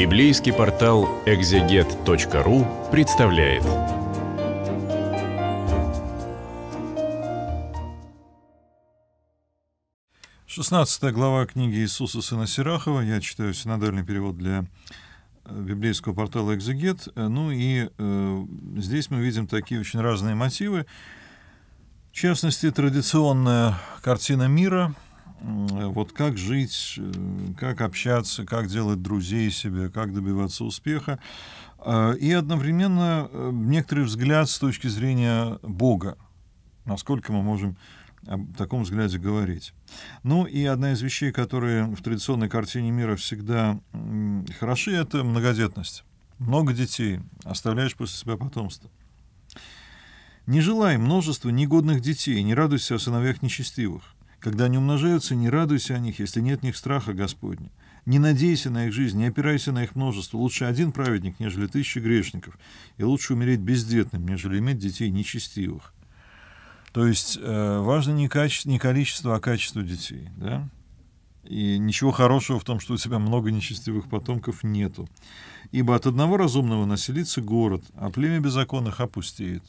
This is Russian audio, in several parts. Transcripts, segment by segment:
Библейский портал экзегет.ру представляет. Шестнадцатая глава книги Иисуса Сына Сирахова. Я читаю синодальный перевод для э, библейского портала «Экзегет». Э, ну и э, здесь мы видим такие очень разные мотивы. В частности, традиционная картина мира — Э, вот как жить, э, как общаться, как делать друзей себе, как добиваться успеха. Э, и одновременно некоторый взгляд с точки зрения Бога, насколько мы можем о таком взгляде говорить. Ну и одна из вещей, которые в традиционной картине мира всегда хороши, это многодетность. Много детей, оставляешь после себя потомство. Не желай множества негодных детей, не радуйся о сыновьях нечестивых. Когда они умножаются, не радуйся о них, если нет в них страха Господня. Не надейся на их жизнь, не опирайся на их множество. Лучше один праведник, нежели тысячи грешников. И лучше умереть бездетным, нежели иметь детей нечестивых. То есть э, важно не, качество, не количество, а качество детей. Да? И ничего хорошего в том, что у тебя много нечестивых потомков, нету. Ибо от одного разумного населится город, а племя беззаконных опустеет.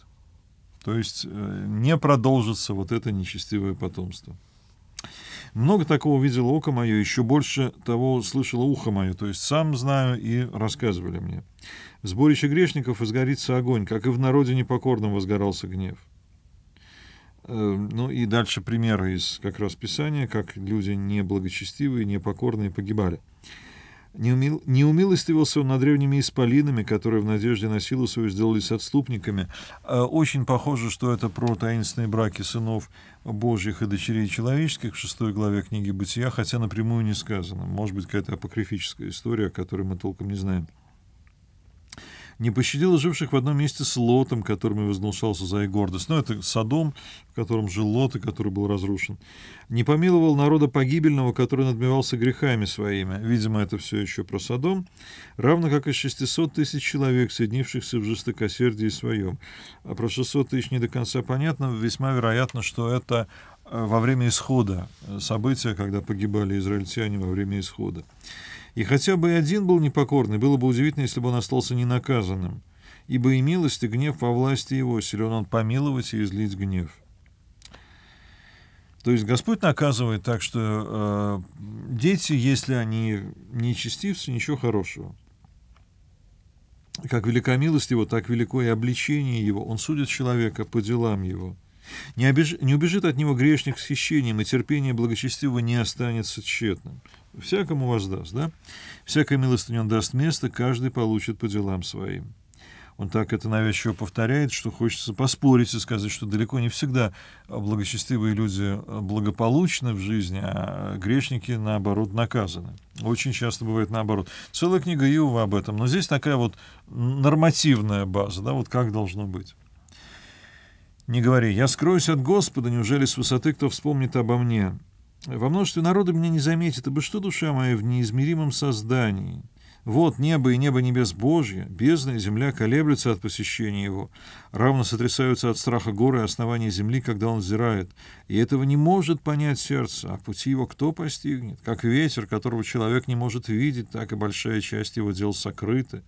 То есть э, не продолжится вот это нечестивое потомство. Много такого видела око мое, еще больше того слышало ухо мое, то есть сам знаю и рассказывали мне. В сборище грешников изгорится огонь, как и в народе непокорном возгорался гнев. Э, ну и дальше примеры из как раз Писания, как люди неблагочестивые, непокорные погибали. Не, умил, умилостивился он над древними исполинами, которые в надежде на силу свою сделались отступниками. Э, очень похоже, что это про таинственные браки сынов Божьих и дочерей человеческих в шестой главе книги «Бытия», хотя напрямую не сказано. Может быть, какая-то апокрифическая история, о которой мы толком не знаем не пощадила живших в одном месте с Лотом, которым и вознушался за их гордость. Но ну, это Содом, в котором жил Лот, и который был разрушен. Не помиловал народа погибельного, который надмевался грехами своими. Видимо, это все еще про Содом. Равно как и 600 тысяч человек, соединившихся в жестокосердии своем. А про 600 тысяч не до конца понятно. Весьма вероятно, что это э, во время исхода э, события, когда погибали израильтяне во время исхода. И хотя бы и один был непокорный, было бы удивительно, если бы он остался ненаказанным. Ибо и милость, и гнев во власти его, силен он помиловать и излить гнев. То есть Господь наказывает так, что э, дети, если они не честивцы, ничего хорошего. Как велика милость его, так велико и обличение его. Он судит человека по делам его. Не, обеж... не убежит от него грешник с хищением, и терпение благочестивого не останется тщетным. Всякому воздаст, да? Всякой милостыни он даст место, каждый получит по делам своим. Он так это навязчиво повторяет, что хочется поспорить и сказать, что далеко не всегда благочестивые люди благополучны в жизни, а грешники, наоборот, наказаны. Очень часто бывает наоборот. Целая книга Иова об этом, но здесь такая вот нормативная база, да, вот как должно быть. «Не говори, я скроюсь от Господа, неужели с высоты кто вспомнит обо мне? Во множестве народа меня не заметит, ибо что душа моя в неизмеримом создании? Вот небо и небо небес Божье, бездна и земля колеблются от посещения его, равно сотрясаются от страха горы и основания земли, когда он взирает. И этого не может понять сердце, а пути его кто постигнет? Как ветер, которого человек не может видеть, так и большая часть его дел сокрыта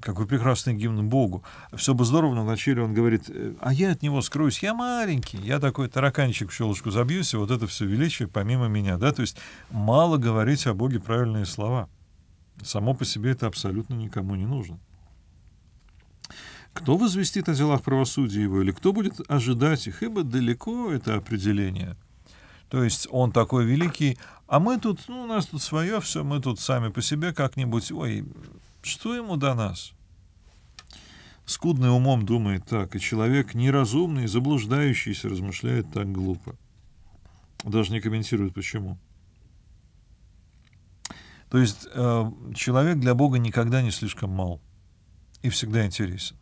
какой прекрасный гимн Богу. Все бы здорово, но вначале он говорит, «Э, а я от него скроюсь, я маленький, я такой тараканчик в щелочку забьюсь, и вот это все величие помимо меня. Да? То есть мало говорить о Боге правильные слова. Само по себе это абсолютно никому не нужно. Кто возвестит о делах правосудия его, или кто будет ожидать их, ибо далеко это определение. То есть он такой великий, а мы тут, ну, у нас тут свое все, мы тут сами по себе как-нибудь, ой, что ему до нас? Скудный умом думает так, и человек неразумный, заблуждающийся, размышляет так глупо. Даже не комментирует, почему. То есть э, человек для Бога никогда не слишком мал и всегда интересен.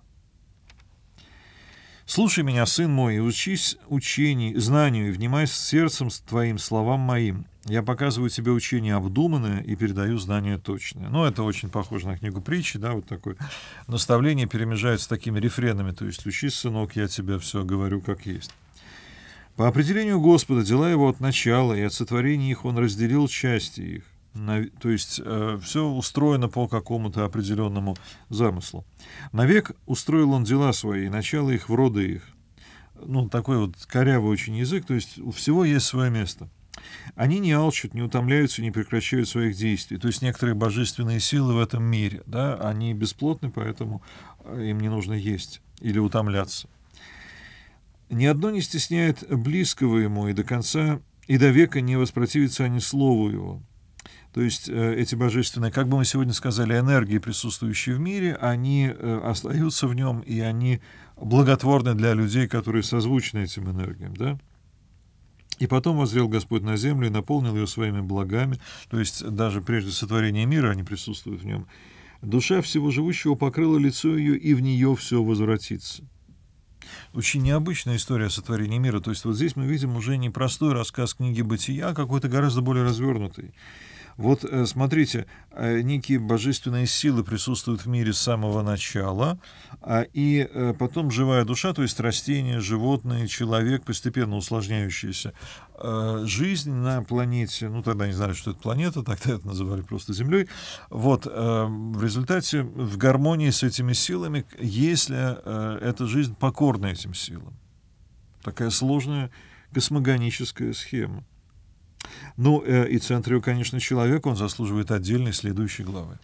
«Слушай меня, сын мой, и учись учений, знанию, и внимай сердцем твоим, словам моим, я показываю тебе учение обдуманное и передаю знания точное. Ну, это очень похоже на книгу притчи, да, вот такое. Наставление перемежается такими рефренами, то есть «Учись, сынок, я тебе все говорю как есть». По определению Господа дела его от начала, и от сотворения их он разделил части их. На, то есть э, все устроено по какому-то определенному замыслу. Навек устроил он дела свои, и начало их в роды их. Ну, такой вот корявый очень язык, то есть у всего есть свое место они не алчут, не утомляются, не прекращают своих действий. То есть некоторые божественные силы в этом мире, да, они бесплотны, поэтому э, им не нужно есть или утомляться. Ни одно не стесняет близкого ему и до конца, и до века не воспротивится они слову его. То есть э, эти божественные, как бы мы сегодня сказали, энергии, присутствующие в мире, они э, остаются в нем, и они благотворны для людей, которые созвучны этим энергиям. Да? И потом возрел Господь на землю и наполнил ее своими благами, то есть даже прежде сотворения мира они присутствуют в нем. Душа всего живущего покрыла лицо ее, и в нее все возвратится. Очень необычная история сотворения мира. То есть вот здесь мы видим уже не простой рассказ книги «Бытия», а какой-то гораздо более развернутый. Вот э, смотрите, э, некие божественные силы присутствуют в мире с самого начала, а, и э, потом живая душа, то есть растения, животные, человек, постепенно усложняющиеся. Жизнь на планете, ну тогда не знали, что это планета, тогда это называли просто Землей. Вот, в результате в гармонии с этими силами, если эта жизнь покорна этим силам. Такая сложная космогоническая схема. Ну, э, и Центрио, конечно, человек, он заслуживает отдельной следующей главы.